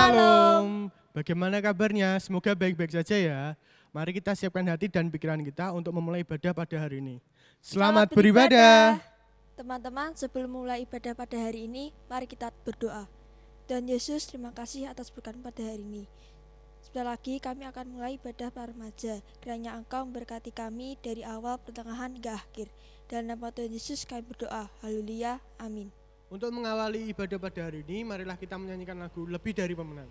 Shalom. Bagaimana kabarnya? Semoga baik-baik saja ya. Mari kita siapkan hati dan pikiran kita untuk memulai ibadah pada hari ini. Selamat, Selamat beribadah. Teman-teman, sebelum mulai ibadah pada hari ini, mari kita berdoa. Dan Yesus, terima kasih atas berkat pada hari ini. Sebentar lagi kami akan mulai ibadah para remaja. Kiranya Engkau memberkati kami dari awal, pertengahan hingga akhir. Dalam nama Tuhan Yesus kami berdoa. Haleluya. Amin. Untuk mengawali ibadah pada hari ini, marilah kita menyanyikan lagu lebih dari pemenang.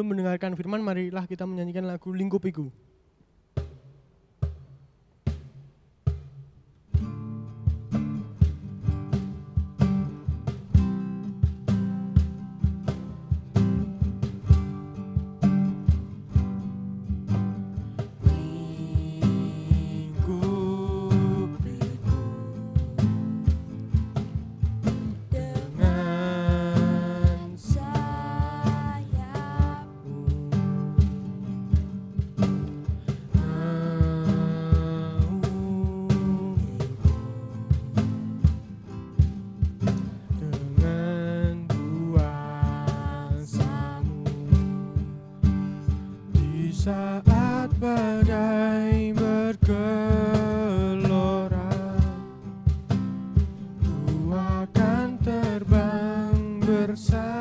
sebelum mendengarkan firman, marilah kita menyanyikan lagu Lingkupiku. bersama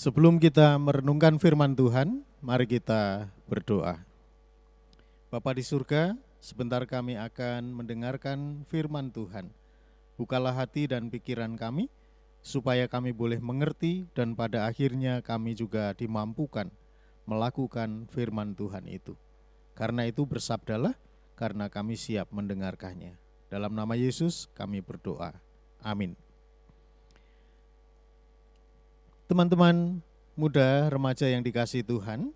Sebelum kita merenungkan firman Tuhan, mari kita berdoa. Bapa di surga, sebentar kami akan mendengarkan firman Tuhan. Bukalah hati dan pikiran kami, supaya kami boleh mengerti dan pada akhirnya kami juga dimampukan melakukan firman Tuhan itu. Karena itu bersabdalah, karena kami siap mendengarkannya. Dalam nama Yesus kami berdoa. Amin. Teman-teman muda remaja yang dikasih Tuhan,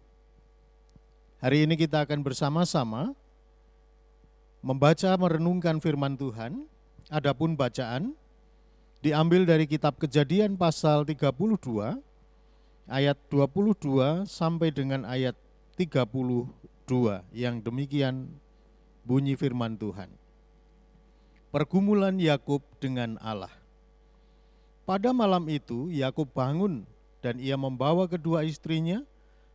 hari ini kita akan bersama-sama membaca merenungkan firman Tuhan. Adapun bacaan diambil dari kitab Kejadian pasal 32 ayat 22 sampai dengan ayat 32 yang demikian bunyi firman Tuhan. Pergumulan Yakub dengan Allah. Pada malam itu Yakub bangun dan ia membawa kedua istrinya,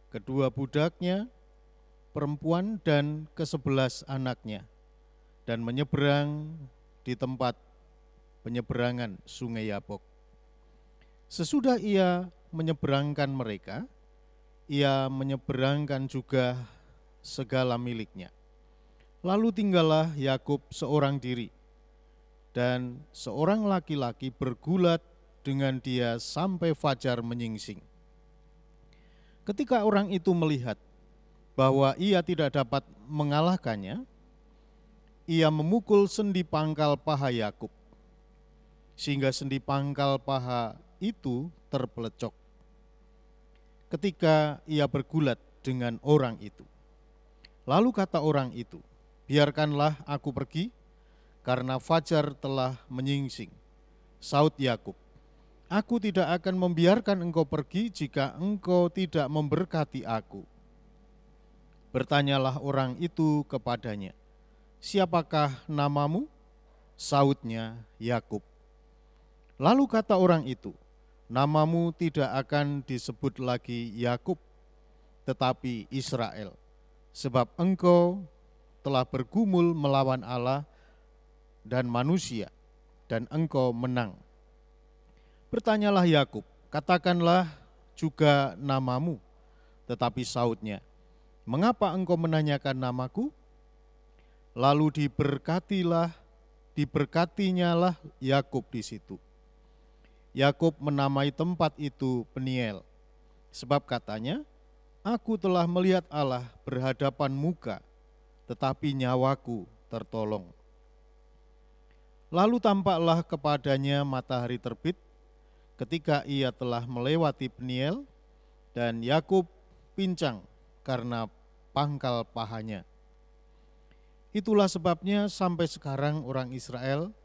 kedua budaknya, perempuan dan kesebelas anaknya, dan menyeberang di tempat penyeberangan sungai Yabok. Sesudah ia menyeberangkan mereka, ia menyeberangkan juga segala miliknya. Lalu tinggallah Yakub seorang diri, dan seorang laki-laki bergulat dengan dia sampai fajar menyingsing. Ketika orang itu melihat bahwa ia tidak dapat mengalahkannya, ia memukul sendi pangkal paha Yakub, sehingga sendi pangkal paha itu terpelecok. Ketika ia bergulat dengan orang itu, lalu kata orang itu, "Biarkanlah aku pergi, karena fajar telah menyingsing." Saud Yakub Aku tidak akan membiarkan engkau pergi jika engkau tidak memberkati aku. Bertanyalah orang itu kepadanya, "Siapakah namamu?" Sautnya Yakub. Lalu kata orang itu, "Namamu tidak akan disebut lagi Yakub, tetapi Israel, sebab engkau telah bergumul melawan Allah dan manusia, dan engkau menang." Bertanyalah Yakub, katakanlah juga namamu. Tetapi sautnya, mengapa engkau menanyakan namaku? Lalu diberkatilah, diberkatinyalah Yakub di situ. Yakub menamai tempat itu Peniel, sebab katanya, Aku telah melihat Allah berhadapan muka, tetapi nyawaku tertolong. Lalu tampaklah kepadanya matahari terbit ketika ia telah melewati Peniel dan Yakub pincang karena pangkal pahanya. Itulah sebabnya sampai sekarang orang Israel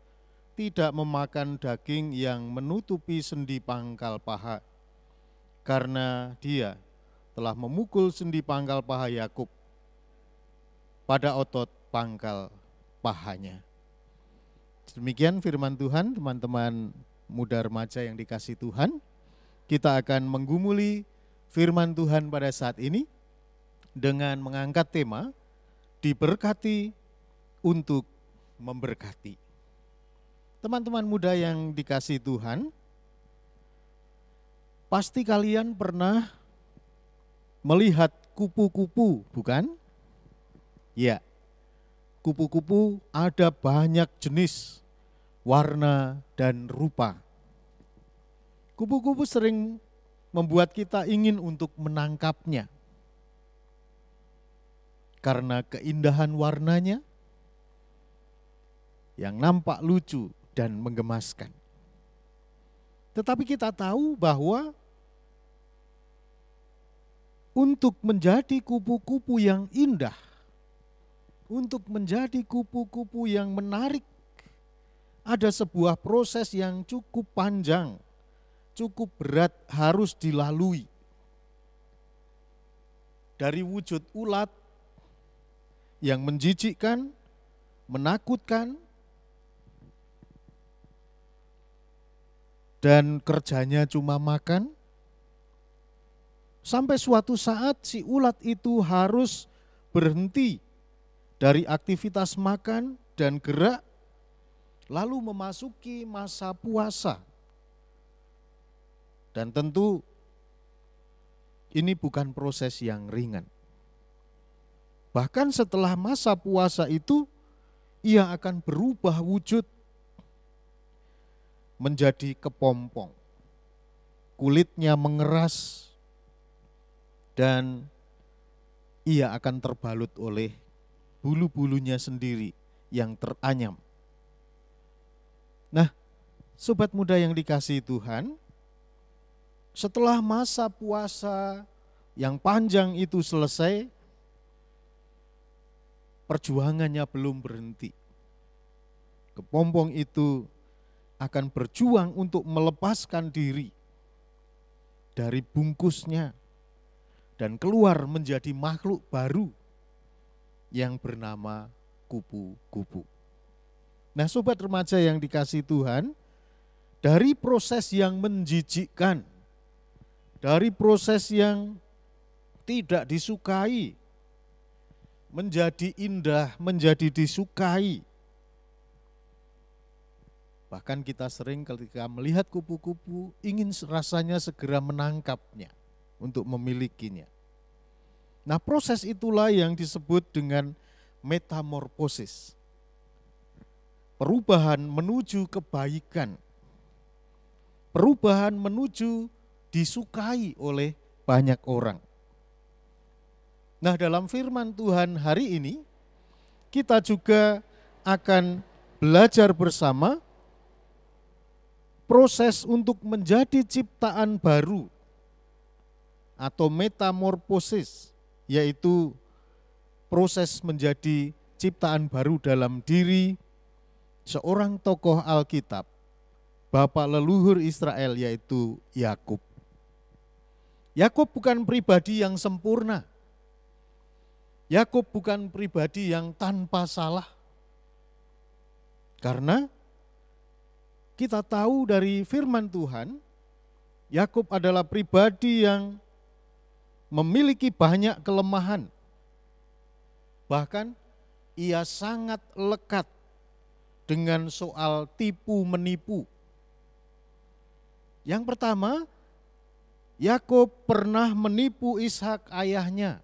tidak memakan daging yang menutupi sendi pangkal paha karena dia telah memukul sendi pangkal paha Yakub pada otot pangkal pahanya. Demikian firman Tuhan, teman-teman muda remaja yang dikasih Tuhan. Kita akan menggumuli firman Tuhan pada saat ini dengan mengangkat tema diberkati untuk memberkati. Teman-teman muda yang dikasih Tuhan, pasti kalian pernah melihat kupu-kupu, bukan? Ya. Kupu-kupu ada banyak jenis warna, dan rupa. Kupu-kupu sering membuat kita ingin untuk menangkapnya. Karena keindahan warnanya yang nampak lucu dan menggemaskan. Tetapi kita tahu bahwa untuk menjadi kupu-kupu yang indah, untuk menjadi kupu-kupu yang menarik ada sebuah proses yang cukup panjang, cukup berat harus dilalui. Dari wujud ulat yang menjijikkan, menakutkan, dan kerjanya cuma makan, sampai suatu saat si ulat itu harus berhenti dari aktivitas makan dan gerak lalu memasuki masa puasa. Dan tentu ini bukan proses yang ringan. Bahkan setelah masa puasa itu, ia akan berubah wujud menjadi kepompong. Kulitnya mengeras dan ia akan terbalut oleh bulu-bulunya sendiri yang teranyam. Nah, sobat muda yang dikasih Tuhan, setelah masa puasa yang panjang itu selesai, perjuangannya belum berhenti. Kepompong itu akan berjuang untuk melepaskan diri dari bungkusnya dan keluar menjadi makhluk baru yang bernama kupu-kupu. Nah sobat remaja yang dikasih Tuhan, dari proses yang menjijikkan, dari proses yang tidak disukai, menjadi indah, menjadi disukai. Bahkan kita sering ketika melihat kupu-kupu ingin rasanya segera menangkapnya untuk memilikinya. Nah proses itulah yang disebut dengan metamorfosis perubahan menuju kebaikan, perubahan menuju disukai oleh banyak orang. Nah, dalam firman Tuhan hari ini, kita juga akan belajar bersama proses untuk menjadi ciptaan baru atau metamorfosis, yaitu proses menjadi ciptaan baru dalam diri seorang tokoh Alkitab, bapak leluhur Israel yaitu Yakub. Yakub bukan pribadi yang sempurna. Yakub bukan pribadi yang tanpa salah. Karena kita tahu dari firman Tuhan, Yakub adalah pribadi yang memiliki banyak kelemahan. Bahkan ia sangat lekat dengan soal tipu menipu. Yang pertama, Yakob pernah menipu Ishak ayahnya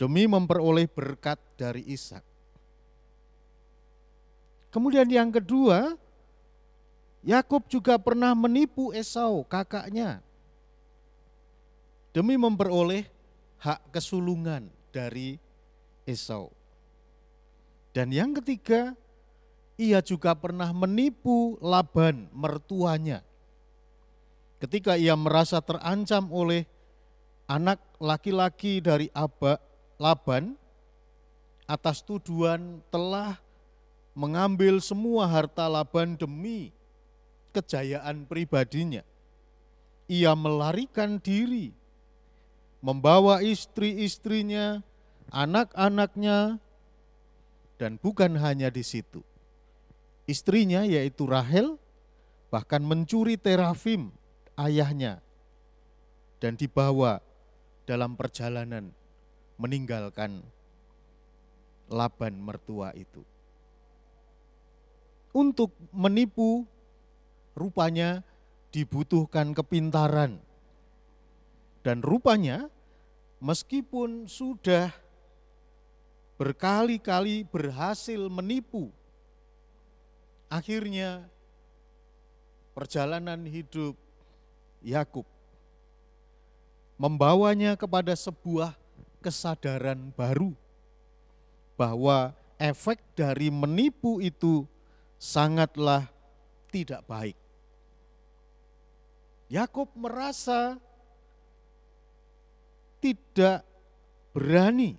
demi memperoleh berkat dari Ishak. Kemudian yang kedua, Yakob juga pernah menipu Esau kakaknya demi memperoleh hak kesulungan dari Esau. Dan yang ketiga, ia juga pernah menipu Laban, mertuanya. Ketika ia merasa terancam oleh anak laki-laki dari Aba, Laban atas tuduhan telah mengambil semua harta Laban demi kejayaan pribadinya. Ia melarikan diri, membawa istri-istrinya, anak-anaknya, dan bukan hanya di situ. Istrinya yaitu Rahel bahkan mencuri Terafim ayahnya dan dibawa dalam perjalanan meninggalkan Laban mertua itu. Untuk menipu rupanya dibutuhkan kepintaran. Dan rupanya meskipun sudah berkali-kali berhasil menipu. Akhirnya perjalanan hidup Yakub membawanya kepada sebuah kesadaran baru bahwa efek dari menipu itu sangatlah tidak baik. Yakub merasa tidak berani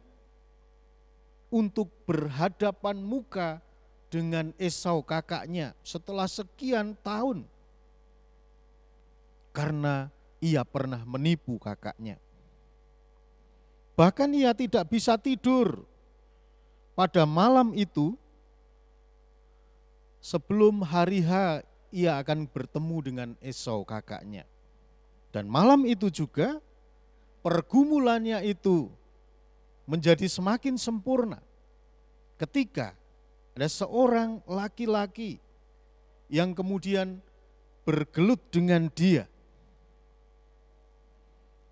untuk berhadapan muka dengan Esau kakaknya setelah sekian tahun karena ia pernah menipu kakaknya. Bahkan ia tidak bisa tidur. Pada malam itu sebelum hari H ia akan bertemu dengan Esau kakaknya. Dan malam itu juga pergumulannya itu menjadi semakin sempurna ketika ada seorang laki-laki yang kemudian bergelut dengan dia.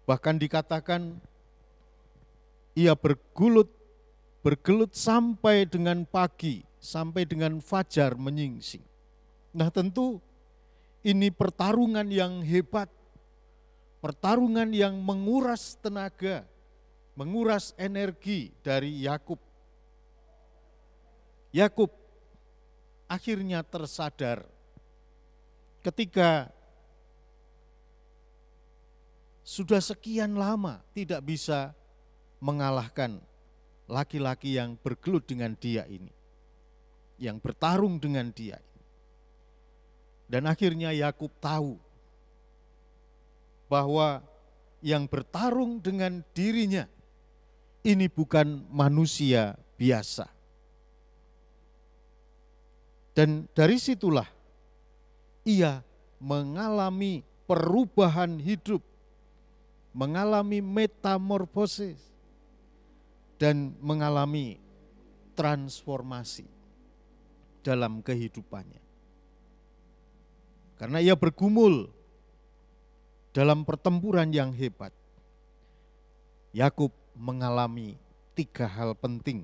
Bahkan dikatakan ia bergulut bergelut sampai dengan pagi, sampai dengan fajar menyingsing. Nah, tentu ini pertarungan yang hebat, pertarungan yang menguras tenaga, menguras energi dari Yakub. Yakub akhirnya tersadar ketika sudah sekian lama tidak bisa mengalahkan laki-laki yang bergelut dengan dia ini, yang bertarung dengan dia ini. Dan akhirnya Yakub tahu bahwa yang bertarung dengan dirinya ini bukan manusia biasa. Dan dari situlah ia mengalami perubahan hidup, mengalami metamorfosis, dan mengalami transformasi dalam kehidupannya. Karena ia bergumul dalam pertempuran yang hebat. Yakub mengalami tiga hal penting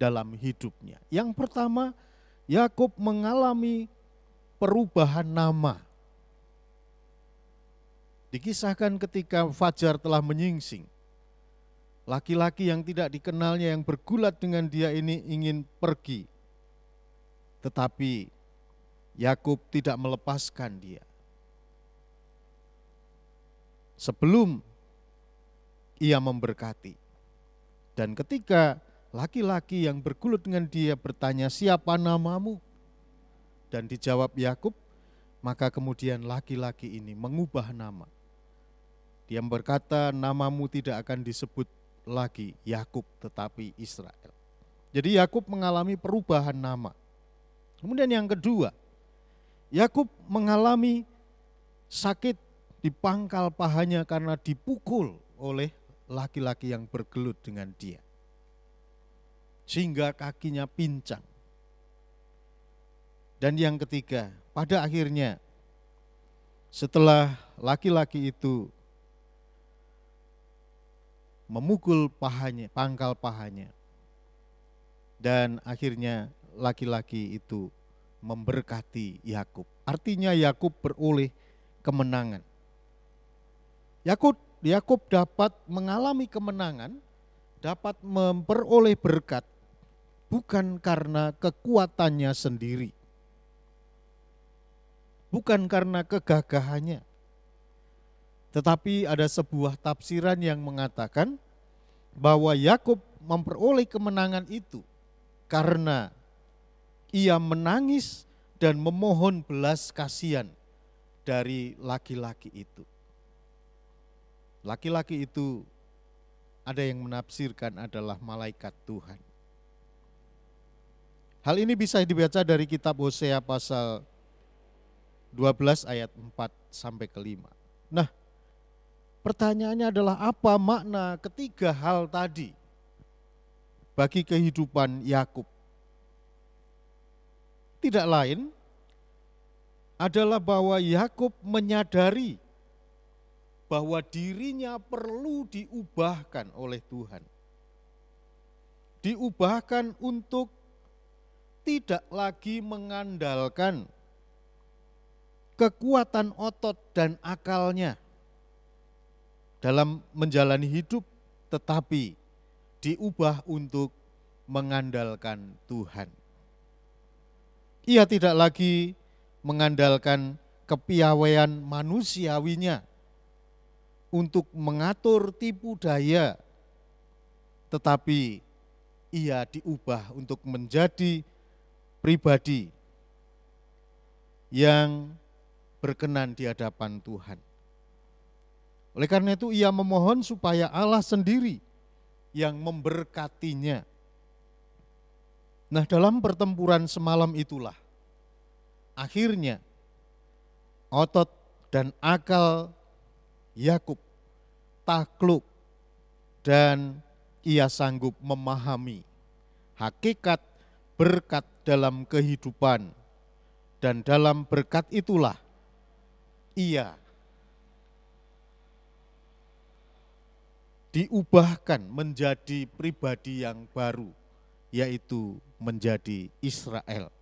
dalam hidupnya. Yang pertama, Yakub mengalami perubahan nama. Dikisahkan ketika Fajar telah menyingsing, laki-laki yang tidak dikenalnya yang bergulat dengan dia ini ingin pergi. Tetapi Yakub tidak melepaskan dia. Sebelum ia memberkati, dan ketika laki-laki yang bergulut dengan dia bertanya, "Siapa namamu?" dan dijawab Yakub, maka kemudian laki-laki ini mengubah nama. Dia berkata, "Namamu tidak akan disebut lagi Yakub, tetapi Israel." Jadi Yakub mengalami perubahan nama. Kemudian yang kedua, Yakub mengalami sakit di pangkal pahanya karena dipukul oleh laki-laki yang bergelut dengan dia. Sehingga kakinya pincang. Dan yang ketiga, pada akhirnya setelah laki-laki itu memukul pahanya, pangkal pahanya. Dan akhirnya laki-laki itu memberkati Yakub. Artinya Yakub beroleh kemenangan. Yakub Yakub dapat mengalami kemenangan, dapat memperoleh berkat bukan karena kekuatannya sendiri. Bukan karena kegagahannya. Tetapi ada sebuah tafsiran yang mengatakan bahwa Yakub memperoleh kemenangan itu karena ia menangis dan memohon belas kasihan dari laki-laki itu. Laki-laki itu ada yang menafsirkan adalah malaikat Tuhan. Hal ini bisa dibaca dari kitab Hosea pasal 12 ayat 4 sampai ke 5. Nah, pertanyaannya adalah apa makna ketiga hal tadi bagi kehidupan Yakub? Tidak lain adalah bahwa Yakub menyadari bahwa dirinya perlu diubahkan oleh Tuhan. Diubahkan untuk tidak lagi mengandalkan kekuatan otot dan akalnya dalam menjalani hidup, tetapi diubah untuk mengandalkan Tuhan. Ia tidak lagi mengandalkan kepiawaian manusiawinya, untuk mengatur tipu daya, tetapi ia diubah untuk menjadi pribadi yang berkenan di hadapan Tuhan. Oleh karena itu ia memohon supaya Allah sendiri yang memberkatinya. Nah dalam pertempuran semalam itulah akhirnya otot dan akal Yakub takluk dan ia sanggup memahami hakikat berkat dalam kehidupan dan dalam berkat itulah ia diubahkan menjadi pribadi yang baru yaitu menjadi Israel.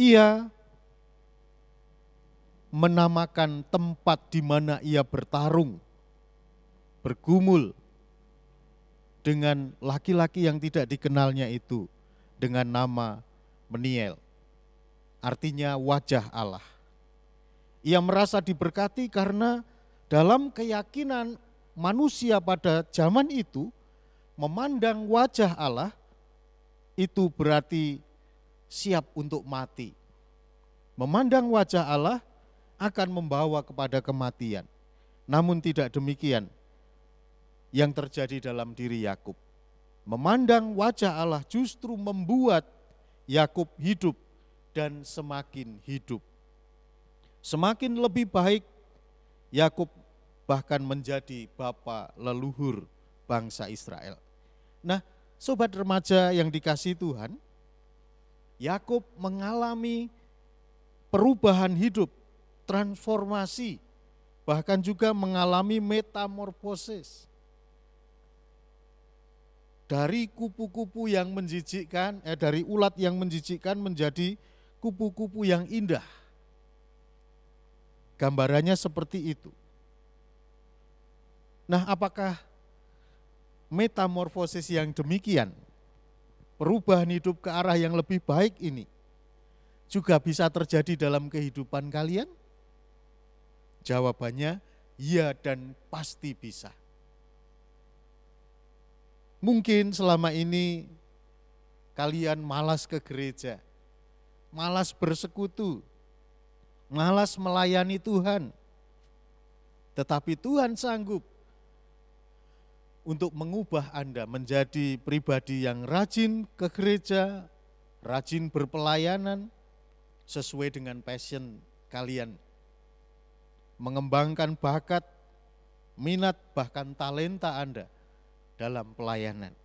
Ia menamakan tempat di mana ia bertarung, bergumul dengan laki-laki yang tidak dikenalnya itu dengan nama Meniel. Artinya wajah Allah. Ia merasa diberkati karena dalam keyakinan manusia pada zaman itu memandang wajah Allah itu berarti siap untuk mati. Memandang wajah Allah akan membawa kepada kematian. Namun tidak demikian yang terjadi dalam diri Yakub. Memandang wajah Allah justru membuat Yakub hidup dan semakin hidup. Semakin lebih baik Yakub bahkan menjadi bapa leluhur bangsa Israel. Nah, sobat remaja yang dikasih Tuhan, Yakub mengalami perubahan hidup transformasi, bahkan juga mengalami metamorfosis. Dari kupu-kupu yang menjijikkan, eh, dari ulat yang menjijikkan menjadi kupu-kupu yang indah. Gambarannya seperti itu. Nah, apakah metamorfosis yang demikian, perubahan hidup ke arah yang lebih baik ini, juga bisa terjadi dalam kehidupan kalian? Jawabannya, ya dan pasti bisa. Mungkin selama ini kalian malas ke gereja, malas bersekutu, malas melayani Tuhan. Tetapi Tuhan sanggup untuk mengubah Anda menjadi pribadi yang rajin ke gereja, rajin berpelayanan sesuai dengan passion kalian mengembangkan bakat, minat, bahkan talenta Anda dalam pelayanan.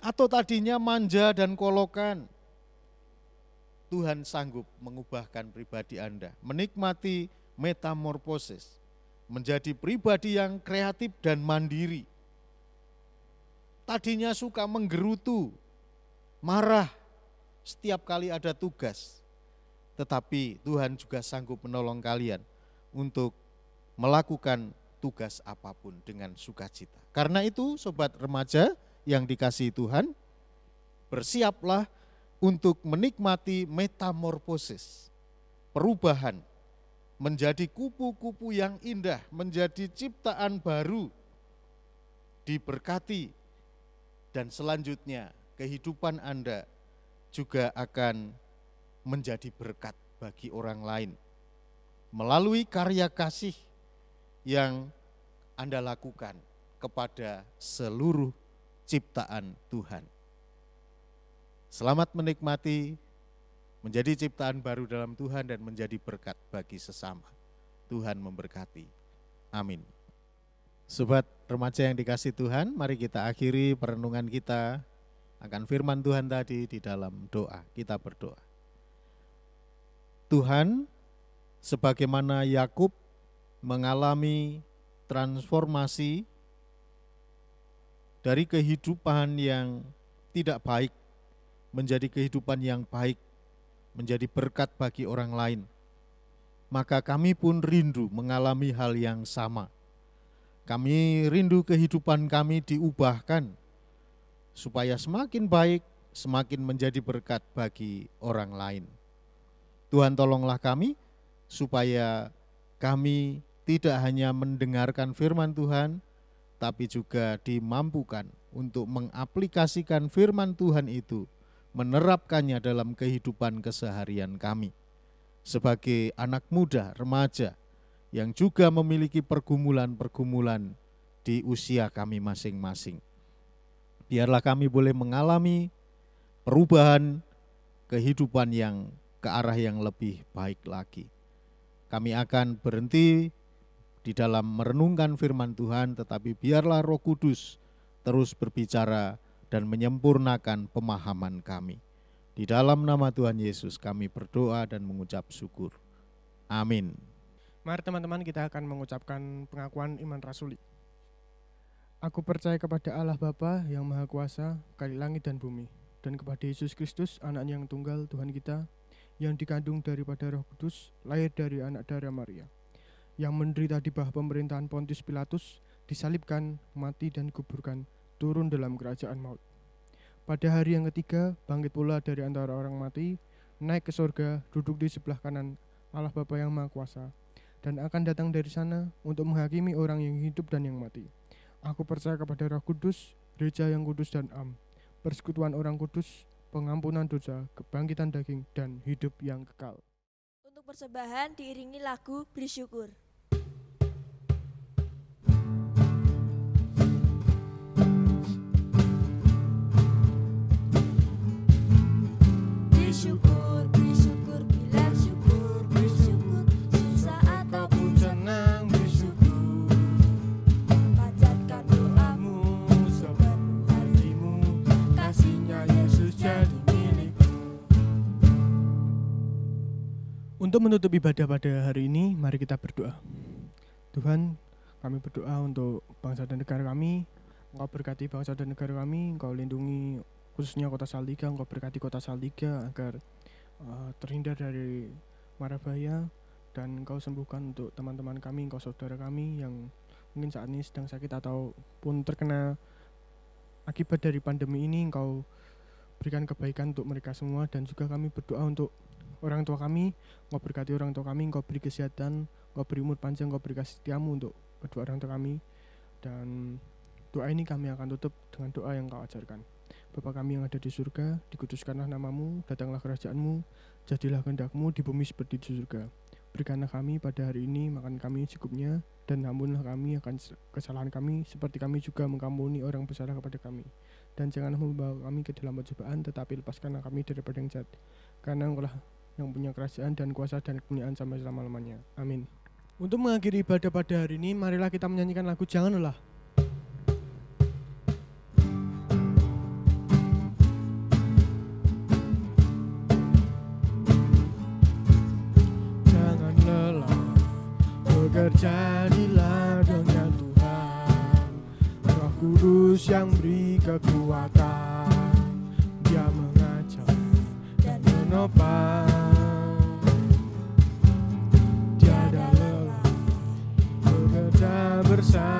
Atau tadinya manja dan kolokan, Tuhan sanggup mengubahkan pribadi Anda, menikmati metamorfosis, menjadi pribadi yang kreatif dan mandiri. Tadinya suka menggerutu, marah setiap kali ada tugas, tetapi Tuhan juga sanggup menolong kalian untuk melakukan tugas apapun dengan sukacita. Karena itu, sobat remaja yang dikasihi Tuhan, bersiaplah untuk menikmati metamorfosis, perubahan menjadi kupu-kupu yang indah, menjadi ciptaan baru, diberkati, dan selanjutnya kehidupan Anda juga akan menjadi berkat bagi orang lain. Melalui karya kasih yang Anda lakukan kepada seluruh ciptaan Tuhan. Selamat menikmati menjadi ciptaan baru dalam Tuhan dan menjadi berkat bagi sesama. Tuhan memberkati. Amin. Sobat remaja yang dikasih Tuhan, mari kita akhiri perenungan kita akan firman Tuhan tadi di dalam doa. Kita berdoa. Tuhan sebagaimana Yakub mengalami transformasi dari kehidupan yang tidak baik menjadi kehidupan yang baik, menjadi berkat bagi orang lain. Maka kami pun rindu mengalami hal yang sama. Kami rindu kehidupan kami diubahkan supaya semakin baik, semakin menjadi berkat bagi orang lain. Tuhan tolonglah kami supaya kami tidak hanya mendengarkan firman Tuhan, tapi juga dimampukan untuk mengaplikasikan firman Tuhan itu, menerapkannya dalam kehidupan keseharian kami. Sebagai anak muda, remaja, yang juga memiliki pergumulan-pergumulan di usia kami masing-masing. Biarlah kami boleh mengalami perubahan kehidupan yang ke arah yang lebih baik lagi. Kami akan berhenti di dalam merenungkan firman Tuhan, tetapi biarlah Roh Kudus terus berbicara dan menyempurnakan pemahaman kami. Di dalam nama Tuhan Yesus kami berdoa dan mengucap syukur. Amin. Mari teman-teman kita akan mengucapkan pengakuan iman rasuli. Aku percaya kepada Allah Bapa yang Maha Kuasa, kali langit dan bumi, dan kepada Yesus Kristus, Anak yang tunggal, Tuhan kita, yang dikandung daripada Roh Kudus, lahir dari anak darah Maria, yang menderita di bawah pemerintahan Pontius Pilatus, disalibkan, mati dan kuburkan, turun dalam kerajaan maut. Pada hari yang ketiga, bangkit pula dari antara orang mati, naik ke surga duduk di sebelah kanan Allah Bapa yang Maha Kuasa, dan akan datang dari sana untuk menghakimi orang yang hidup dan yang mati. Aku percaya kepada Roh Kudus, gereja yang kudus dan am, persekutuan orang kudus, pengampunan dosa, kebangkitan daging, dan hidup yang kekal. Untuk persembahan diiringi lagu bersyukur. Untuk menutup ibadah pada hari ini, mari kita berdoa. Tuhan, kami berdoa untuk bangsa dan negara kami. Engkau berkati bangsa dan negara kami, Engkau lindungi khususnya kota Salatiga, Engkau berkati kota Salatiga agar uh, terhindar dari mara bahaya dan Engkau sembuhkan untuk teman-teman kami, Engkau saudara kami yang mungkin saat ini sedang sakit ataupun terkena akibat dari pandemi ini, Engkau berikan kebaikan untuk mereka semua dan juga kami berdoa untuk orang tua kami, engkau berkati orang tua kami, engkau beri kesehatan, engkau beri umur panjang, engkau beri kasih setiamu untuk kedua orang tua kami. Dan doa ini kami akan tutup dengan doa yang kau ajarkan. Bapa kami yang ada di surga, dikuduskanlah namamu, datanglah kerajaanmu, jadilah kehendakmu di bumi seperti di surga. Berikanlah kami pada hari ini makan kami cukupnya, dan ampunlah kami akan kesalahan kami, seperti kami juga mengampuni orang bersalah kepada kami. Dan janganlah membawa kami ke dalam percobaan, tetapi lepaskanlah kami daripada yang jahat. Karena engkaulah yang punya kerajaan dan kuasa dan kemuliaan sampai selama-lamanya. Amin. Untuk mengakhiri ibadah pada hari ini, marilah kita menyanyikan lagu Jangan Lelah. Jangan lelah, bekerja dilah dengan Tuhan, Roh Kudus yang beri kekuatan, Dia mengajar dan menopang. sun.